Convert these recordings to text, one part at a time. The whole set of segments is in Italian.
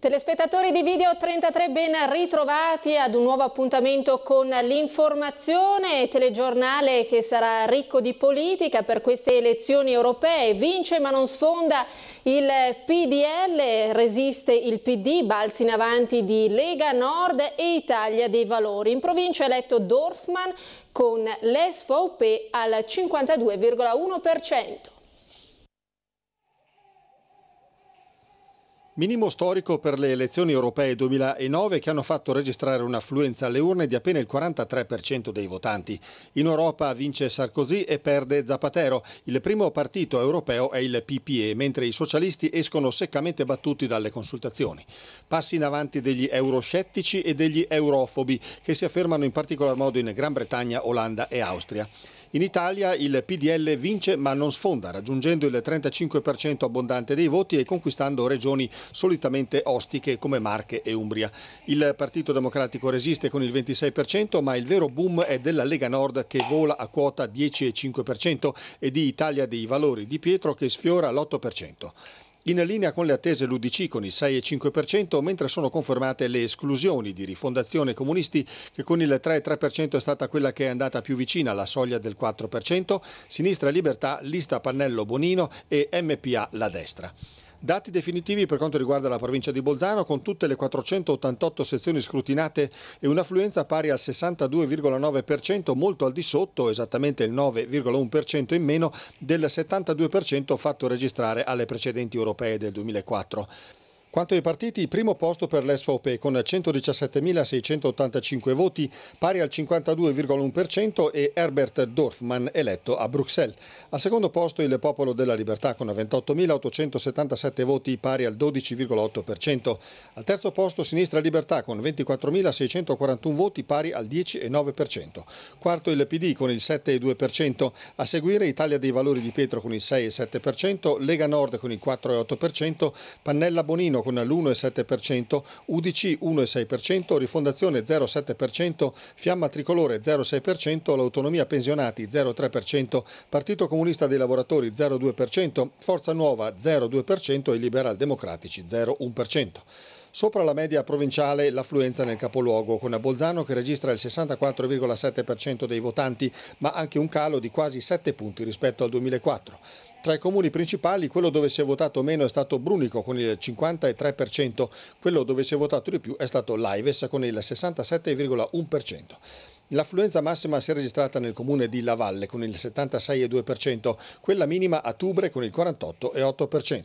Telespettatori di Video 33 ben ritrovati ad un nuovo appuntamento con l'informazione telegiornale che sarà ricco di politica per queste elezioni europee. Vince ma non sfonda il PDL, resiste il PD, balzi in avanti di Lega Nord e Italia dei Valori. In provincia è eletto Dorfman con l'ESVOP al 52,1%. Minimo storico per le elezioni europee 2009 che hanno fatto registrare un'affluenza alle urne di appena il 43% dei votanti. In Europa vince Sarkozy e perde Zapatero. Il primo partito europeo è il PPE, mentre i socialisti escono seccamente battuti dalle consultazioni. Passi in avanti degli euroscettici e degli eurofobi che si affermano in particolar modo in Gran Bretagna, Olanda e Austria. In Italia il PDL vince ma non sfonda, raggiungendo il 35% abbondante dei voti e conquistando regioni solitamente ostiche come Marche e Umbria. Il Partito Democratico resiste con il 26%, ma il vero boom è della Lega Nord che vola a quota 10,5% e di Italia dei Valori di Pietro che sfiora l'8% in linea con le attese l'Udc con il 6,5%, mentre sono confermate le esclusioni di Rifondazione Comunisti che con il 3,3% è stata quella che è andata più vicina alla soglia del 4%, Sinistra Libertà, Lista Pannello Bonino e MPA La Destra. Dati definitivi per quanto riguarda la provincia di Bolzano con tutte le 488 sezioni scrutinate e un'affluenza pari al 62,9%, molto al di sotto, esattamente il 9,1% in meno del 72% fatto registrare alle precedenti europee del 2004. Quanto ai partiti, primo posto per l'SVP con 117.685 voti, pari al 52,1% e Herbert Dorfman eletto a Bruxelles. Al secondo posto il Popolo della Libertà con 28.877 voti, pari al 12,8%. Al terzo posto Sinistra Libertà con 24.641 voti, pari al 10,9%. Quarto il PD con il 7,2%, a seguire Italia dei Valori di Pietro con il 6,7%, Lega Nord con il 4,8%, Pannella Bonino Torino con l'1,7%, UDC 1,6%, Rifondazione 0,7%, Fiamma Tricolore 0,6%, L'Autonomia Pensionati 0,3%, Partito Comunista dei Lavoratori 0,2%, Forza Nuova 0,2% e Liberal Democratici 0,1%. Sopra la media provinciale l'affluenza nel capoluogo, con Bolzano che registra il 64,7% dei votanti, ma anche un calo di quasi 7 punti rispetto al 2004. Tra i comuni principali quello dove si è votato meno è stato Brunico con il 53%, quello dove si è votato di più è stato Laives con il 67,1%. L'affluenza massima si è registrata nel comune di Lavalle con il 76,2%, quella minima a Tubre con il 48,8%.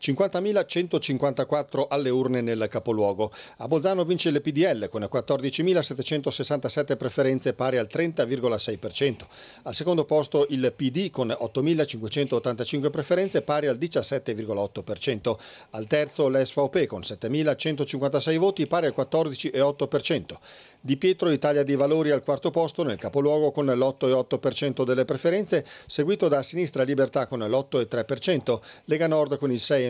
50.154 alle urne nel capoluogo. A Bolzano vince il PDL con 14.767 preferenze pari al 30,6%. Al secondo posto il PD con 8.585 preferenze pari al 17,8%. Al terzo l'SVP con 7.156 voti pari al 14,8%. Di Pietro Italia dei Valori al quarto posto nel capoluogo con l'8,8% delle preferenze, seguito da Sinistra Libertà con l'8,3%, Lega Nord con il 6,9%,